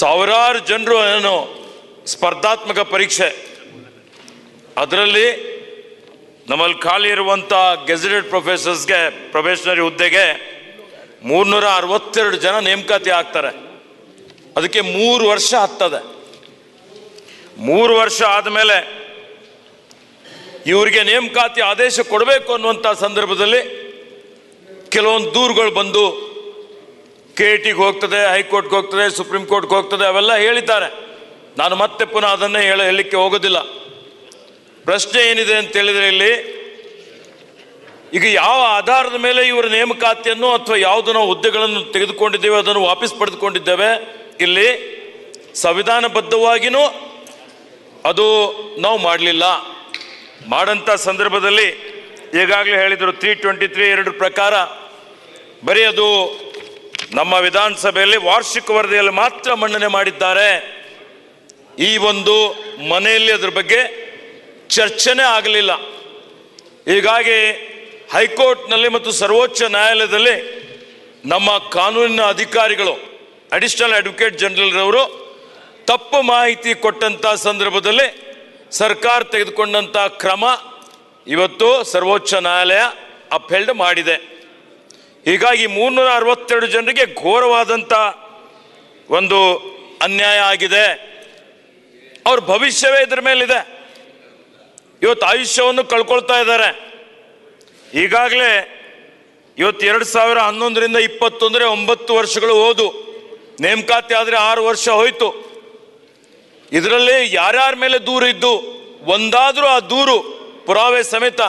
ಸಾವಿರಾರು ಜನರು ಏನು ಸ್ಪರ್ಧಾತ್ಮಕ ಪರೀಕ್ಷೆ ಅದರಲ್ಲಿ ನಮ್ಮಲ್ಲಿ ಖಾಲಿ ಇರುವಂಥ ಗೆಜೆಟೆಡ್ ಪ್ರೊಫೆಸರ್ಸ್ಗೆ ಪ್ರೊಫೆಷನರಿ ಹುದ್ದೆಗೆ ಮೂರ್ನೂರ ಅರವತ್ತೆರಡು ಜನ ನೇಮಕಾತಿ ಆಗ್ತಾರೆ ಅದಕ್ಕೆ ಮೂರು ವರ್ಷ ಹತ್ತದೆ ಮೂರು ವರ್ಷ ಆದಮೇಲೆ ಇವರಿಗೆ ನೇಮಕಾತಿ ಆದೇಶ ಕೊಡಬೇಕು ಅನ್ನುವಂಥ ಸಂದರ್ಭದಲ್ಲಿ ಕೆಲವೊಂದು ದೂರುಗಳು ಬಂದು ಕೆ ಟಿಗೆ ಹೋಗ್ತದೆ ಹೈಕೋರ್ಟ್ಗೆ ಹೋಗ್ತದೆ ಸುಪ್ರೀಂ ಕೋರ್ಟ್ಗೆ ಹೋಗ್ತದೆ ಅವೆಲ್ಲ ಹೇಳಿದ್ದಾರೆ ನಾನು ಮತ್ತೆ ಪುನಃ ಅದನ್ನೇ ಹೇಳ ಹೇಳಲಿಕ್ಕೆ ಹೋಗೋದಿಲ್ಲ ಪ್ರಶ್ನೆ ಏನಿದೆ ಅಂತ ಇಲ್ಲಿ ಈಗ ಯಾವ ಆಧಾರದ ಮೇಲೆ ಇವರ ನೇಮಕಾತಿಯನ್ನು ಅಥವಾ ಯಾವುದನ್ನು ಹುದ್ದೆಗಳನ್ನು ತೆಗೆದುಕೊಂಡಿದ್ದೇವೆ ಅದನ್ನು ವಾಪಸ್ ಪಡೆದುಕೊಂಡಿದ್ದೇವೆ ಇಲ್ಲಿ ಸಂವಿಧಾನಬದ್ಧವಾಗಿಯೂ ಅದು ನಾವು ಮಾಡಲಿಲ್ಲ ಮಾಡಂಥ ಸಂದರ್ಭದಲ್ಲಿ ಈಗಾಗಲೇ ಹೇಳಿದರು ತ್ರೀ ಟ್ವೆಂಟಿ ತ್ರೀ ಎರಡು ಪ್ರಕಾರ ಬರೀ ಅದು ನಮ್ಮ ವಿಧಾನಸಭೆಯಲ್ಲಿ ವಾರ್ಷಿಕ ವರದಿಯಲ್ಲಿ ಮಾತ್ರ ಮನ್ನಣೆ ಮಾಡಿದ್ದಾರೆ ಈ ಒಂದು ಮನೆಯಲ್ಲಿ ಅದರ ಬಗ್ಗೆ ಚರ್ಚೆನೇ ಆಗಲಿಲ್ಲ ಹೀಗಾಗಿ ಹೈಕೋರ್ಟ್ನಲ್ಲಿ ಮತ್ತು ಸರ್ವೋಚ್ಚ ನ್ಯಾಯಾಲಯದಲ್ಲಿ ನಮ್ಮ ಕಾನೂನಿನ ಅಧಿಕಾರಿಗಳು ಅಡಿಷನಲ್ ಅಡ್ವೊಕೇಟ್ ಜನರಲ್ರವರು ತಪ್ಪು ಮಾಹಿತಿ ಕೊಟ್ಟಂಥ ಸಂದರ್ಭದಲ್ಲಿ ಸರ್ಕಾರ ತೆಗೆದುಕೊಂಡಂಥ ಕ್ರಮ ಇವತ್ತು ಸರ್ವೋಚ್ಚ ನ್ಯಾಯಾಲಯ ಅಪ್ಹೆಲ್ಡ್ ಮಾಡಿದೆ ಹೀಗಾಗಿ ಮುನ್ನೂರ ಅರವತ್ತೆರಡು ಜನರಿಗೆ ಘೋರವಾದಂಥ ಒಂದು ಅನ್ಯಾಯ ಆಗಿದೆ ಅವ್ರ ಭವಿಷ್ಯವೇ ಇದ್ರ ಮೇಲಿದೆ ಇವತ್ತು ಆಯುಷ್ಯವನ್ನು ಕಳ್ಕೊಳ್ತಾ ಇದ್ದಾರೆ ಈಗಾಗಲೇ ಇವತ್ತು ಎರಡು ಸಾವಿರ ಹನ್ನೊಂದರಿಂದ ಇಪ್ಪತ್ತೊಂದರೆ ಒಂಬತ್ತು ವರ್ಷಗಳು ಓದು ನೇಮಕಾತಿ ಆದರೆ ಆರು ವರ್ಷ ಹೋಯಿತು ಇದರಲ್ಲಿ ಯಾರ್ಯಾರ ಮೇಲೆ ದೂರು ಇದ್ದು ಒಂದಾದರೂ ಆ ದೂರು ಪುರಾವೆ ಸಮೇತ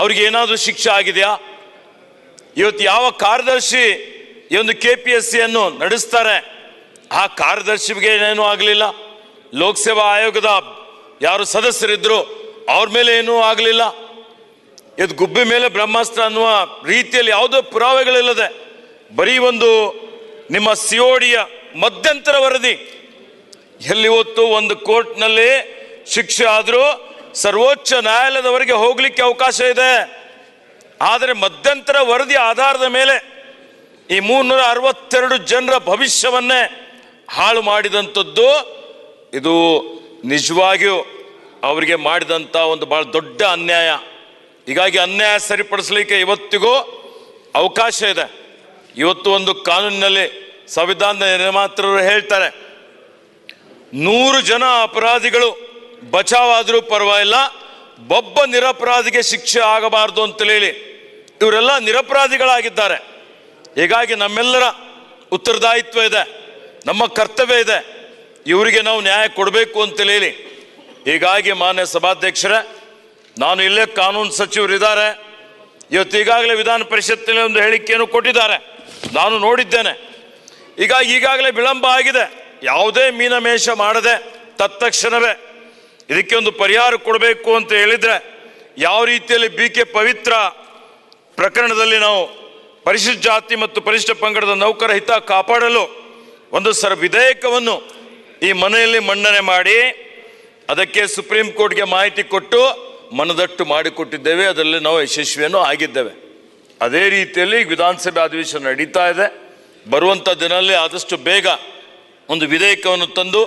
ಅವ್ರಿಗೆ ಏನಾದರೂ ಶಿಕ್ಷೆ ಆಗಿದೆಯಾ ಇವತ್ತು ಯಾವ ಕಾರ್ಯದರ್ಶಿ ಈ ಒಂದು ಕೆ ಪಿ ಎಸ್ ಸಿಯನ್ನು ನಡೆಸ್ತಾರೆ ಆ ಕಾರ್ಯದರ್ಶಿಗೆ ಏನೇನು ಆಗಲಿಲ್ಲ ಲೋಕಸೇವಾ ಆಯೋಗದ ಯಾರು ಸದಸ್ಯರಿದ್ದರು ಅವ್ರ ಮೇಲೆ ಏನೂ ಆಗಲಿಲ್ಲ ಇದು ಗುಬ್ಬಿ ಮೇಲೆ ಬ್ರಹ್ಮಾಸ್ತ್ರ ಅನ್ನುವ ರೀತಿಯಲ್ಲಿ ಯಾವುದೋ ಪುರಾವೆಗಳಿಲ್ಲದೆ ಬರೀ ಒಂದು ನಿಮ್ಮ ಸಿಒಡಿಯ ಮಧ್ಯಂತರ ವರದಿ ಎಲ್ಲಿ ಹೊತ್ತು ಒಂದು ಕೋರ್ಟ್ನಲ್ಲಿ ಶಿಕ್ಷೆ ಆದರೂ ಸರ್ವೋಚ್ಚ ನ್ಯಾಯಾಲಯದವರೆಗೆ ಹೋಗಲಿಕ್ಕೆ ಅವಕಾಶ ಇದೆ ಆದರೆ ಮಧ್ಯಂತರ ವರದಿ ಆಧಾರದ ಮೇಲೆ ಈ ಮೂರ್ನೂರ ಅರವತ್ತೆರಡು ಜನರ ಭವಿಷ್ಯವನ್ನೇ ಹಾಳು ಮಾಡಿದಂಥದ್ದು ಇದು ನಿಜವಾಗಿಯೂ ಅವರಿಗೆ ಮಾಡಿದಂಥ ಒಂದು ಭಾಳ ದೊಡ್ಡ ಅನ್ಯಾಯ ಹೀಗಾಗಿ ಅನ್ಯಾಯ ಸರಿಪಡಿಸಲಿಕ್ಕೆ ಇವತ್ತಿಗೂ ಅವಕಾಶ ಇದೆ ಇವತ್ತು ಒಂದು ಕಾನೂನಿನಲ್ಲಿ ಸಂವಿಧಾನದ ನಿರ್ಮಾತೃರು ಹೇಳ್ತಾರೆ ನೂರು ಜನ ಅಪರಾಧಿಗಳು ಬಚಾವಾದರೂ ಪರವಾಗಿಲ್ಲ ಒಬ್ಬ ನಿರಪರಾಧಿಗೆ ಶಿಕ್ಷೆ ಆಗಬಾರ್ದು ಹೇಳಿ ಇವರೆಲ್ಲ ನಿರಪರಾಧಿಗಳಾಗಿದ್ದಾರೆ ಹೀಗಾಗಿ ನಮ್ಮೆಲ್ಲರ ಉತ್ತರದಾಯಿತ್ವ ಇದೆ ನಮ್ಮ ಕರ್ತವ್ಯ ಇದೆ ಇವರಿಗೆ ನಾವು ನ್ಯಾಯ ಕೊಡಬೇಕು ಅಂತೇಳಿ ಹೀಗಾಗಿ ಮಾನ್ಯ ಸಭಾಧ್ಯಕ್ಷರೇ ನಾನು ಇಲ್ಲೇ ಕಾನೂನು ಸಚಿವರಿದ್ದಾರೆ ಇವತ್ತು ಈಗಾಗಲೇ ವಿಧಾನ ಪರಿಷತ್ತಿನಲ್ಲಿ ಒಂದು ಹೇಳಿಕೆಯನ್ನು ಕೊಟ್ಟಿದ್ದಾರೆ ನಾನು ನೋಡಿದ್ದೇನೆ ಈಗ ಈಗಾಗಲೇ ವಿಳಂಬ ಆಗಿದೆ ಯಾವುದೇ ಮೇಷ ಮಾಡದೆ ತತ್ಕ್ಷಣವೇ ಇದಕ್ಕೆ ಒಂದು ಪರಿಹಾರ ಕೊಡಬೇಕು ಅಂತ ಹೇಳಿದರೆ ಯಾವ ರೀತಿಯಲ್ಲಿ ಬಿ ಕೆ ಪವಿತ್ರ ಪ್ರಕರಣದಲ್ಲಿ ನಾವು ಪರಿಶಿಷ್ಟ ಜಾತಿ ಮತ್ತು ಪರಿಶಿಷ್ಟ ಪಂಗಡದ ನೌಕರ ಹಿತ ಕಾಪಾಡಲು ಒಂದು ಸರ್ ವಿಧೇಯಕವನ್ನು ಈ ಮನೆಯಲ್ಲಿ ಮಂಡನೆ ಮಾಡಿ ಅದಕ್ಕೆ ಸುಪ್ರೀಂ ಕೋರ್ಟ್ಗೆ ಮಾಹಿತಿ ಕೊಟ್ಟು ಮನದಟ್ಟು ಮಾಡಿಕೊಟ್ಟಿದ್ದೇವೆ ಅದರಲ್ಲಿ ನಾವು ಯಶಸ್ವಿಯನ್ನು ಆಗಿದ್ದೇವೆ ಅದೇ ರೀತಿಯಲ್ಲಿ ವಿಧಾನಸಭೆ ಅಧಿವೇಶನ ನಡೀತಾ ಇದೆ ಬರುವಂಥ ದಿನದಲ್ಲಿ ಆದಷ್ಟು ಬೇಗ ಒಂದು ವಿಧೇಯಕವನ್ನು ತಂದು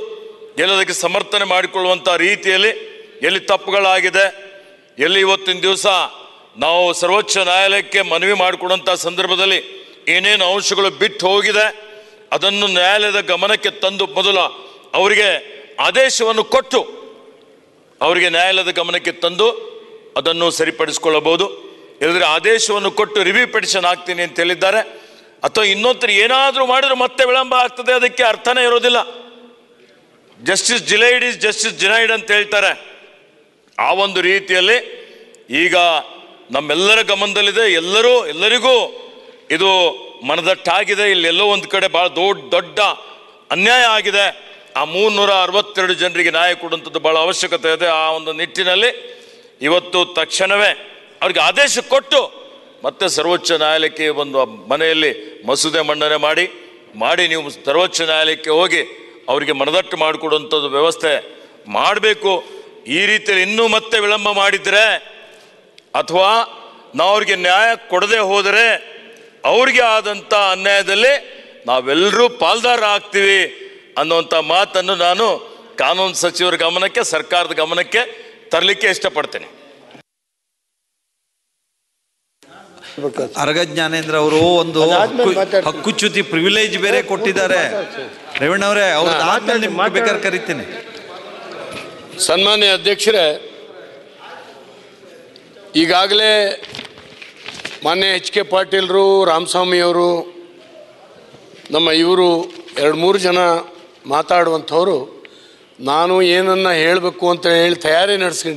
ಎಲ್ಲದಕ್ಕೆ ಸಮರ್ಥನೆ ಮಾಡಿಕೊಳ್ಳುವಂಥ ರೀತಿಯಲ್ಲಿ ಎಲ್ಲಿ ತಪ್ಪುಗಳಾಗಿದೆ ಎಲ್ಲಿ ಇವತ್ತಿನ ದಿವಸ ನಾವು ಸರ್ವೋಚ್ಚ ನ್ಯಾಯಾಲಯಕ್ಕೆ ಮನವಿ ಮಾಡಿಕೊಡುವಂಥ ಸಂದರ್ಭದಲ್ಲಿ ಏನೇನು ಅಂಶಗಳು ಬಿಟ್ಟು ಹೋಗಿದೆ ಅದನ್ನು ನ್ಯಾಯಾಲಯದ ಗಮನಕ್ಕೆ ತಂದು ಮೊದಲು ಅವರಿಗೆ ಆದೇಶವನ್ನು ಕೊಟ್ಟು ಅವರಿಗೆ ನ್ಯಾಯಾಲಯದ ಗಮನಕ್ಕೆ ತಂದು ಅದನ್ನು ಸರಿಪಡಿಸಿಕೊಳ್ಳಬಹುದು ಇಲ್ಲದ್ರೆ ಆದೇಶವನ್ನು ಕೊಟ್ಟು ರಿವ್ಯೂ ಪಿಟಿಷನ್ ಆಗ್ತೀನಿ ಅಂತ ಹೇಳಿದ್ದಾರೆ ಅಥವಾ ಇನ್ನೊಂದು ಏನಾದರೂ ಮಾಡಿದ್ರೆ ಮತ್ತೆ ವಿಳಂಬ ಆಗ್ತದೆ ಅದಕ್ಕೆ ಅರ್ಥನೇ ಇರೋದಿಲ್ಲ justice delayed is justice denied ಅಂತ ಹೇಳ್ತಾರೆ ಆ ಒಂದು ರೀತಿಯಲ್ಲಿ ಈಗ ನಮ್ಮೆಲ್ಲರ ಗಮನದಲ್ಲಿದೆ ಎಲ್ಲರೂ ಎಲ್ಲರಿಗೂ ಇದು ಮನದಟ್ಟಾಗಿದೆ ಇಲ್ಲೆಲ್ಲೋ ಒಂದು ಕಡೆ ಭಾಳ ದೊಡ್ಡ ದೊಡ್ಡ ಅನ್ಯಾಯ ಆಗಿದೆ ಆ ಮುನ್ನೂರ ಅರವತ್ತೆರಡು ಜನರಿಗೆ ನ್ಯಾಯ ಕೊಡುವಂಥದ್ದು ಭಾಳ ಅವಶ್ಯಕತೆ ಇದೆ ಆ ಒಂದು ನಿಟ್ಟಿನಲ್ಲಿ ಇವತ್ತು ತಕ್ಷಣವೇ ಅವ್ರಿಗೆ ಆದೇಶ ಕೊಟ್ಟು ಮತ್ತೆ ಸರ್ವೋಚ್ಚ ನ್ಯಾಯಾಲಯಕ್ಕೆ ಒಂದು ಮನೆಯಲ್ಲಿ ಮಸೂದೆ ಮಂಡನೆ ಮಾಡಿ ಮಾಡಿ ನೀವು ಸರ್ವೋಚ್ಚ ನ್ಯಾಯಾಲಯಕ್ಕೆ ಹೋಗಿ ಅವರಿಗೆ ಮನದಟ್ಟು ಮಾಡಿಕೊಡುವಂಥದ್ದು ವ್ಯವಸ್ಥೆ ಮಾಡಬೇಕು ಈ ರೀತಿಯಲ್ಲಿ ಇನ್ನೂ ಮತ್ತೆ ವಿಳಂಬ ಮಾಡಿದರೆ ಅಥವಾ ನಾವು ಅವ್ರಿಗೆ ನ್ಯಾಯ ಕೊಡದೆ ಹೋದರೆ ಅವ್ರಿಗೆ ಆದಂಥ ಅನ್ಯಾಯದಲ್ಲಿ ನಾವೆಲ್ಲರೂ ಪಾಲ್ದಾರ ಆಗ್ತೀವಿ ಅನ್ನುವಂಥ ಮಾತನ್ನು ನಾನು ಕಾನೂನು ಸಚಿವರ ಗಮನಕ್ಕೆ ಸರ್ಕಾರದ ಗಮನಕ್ಕೆ ತರಲಿಕ್ಕೆ ಇಷ್ಟಪಡ್ತೇನೆ ಅರ್ಗ ಜ್ಞಾನೇಂದ್ರ ಅವರು ಒಂದು ಹಕ್ಕುಚ್ಯುತಿ ಪ್ರಿವಿಲೇಜ್ ಬೇರೆ ಕೊಟ್ಟಿದ್ದಾರೆ ರೇವಣ್ಣವರೇ ಅವ್ರು ಬೇಕಾದ್ರೆ ಕರಿತೀನಿ ಸನ್ಮಾನ್ಯ ಅಧ್ಯಕ್ಷರೇ ಈಗಾಗಲೇ ಮಾನ್ಯ ಎಚ್ ಕೆ ಪಾಟೀಲ್ರು ರಾಮಸ್ವಾಮಿಯವರು ನಮ್ಮ ಇವರು ಎರಡು ಮೂರು ಜನ ಮಾತಾಡುವಂಥವ್ರು ನಾನು ಏನನ್ನು ಹೇಳಬೇಕು ಅಂತ ಹೇಳಿ ತಯಾರಿ ನಡೆಸ್ಕೊಂಡು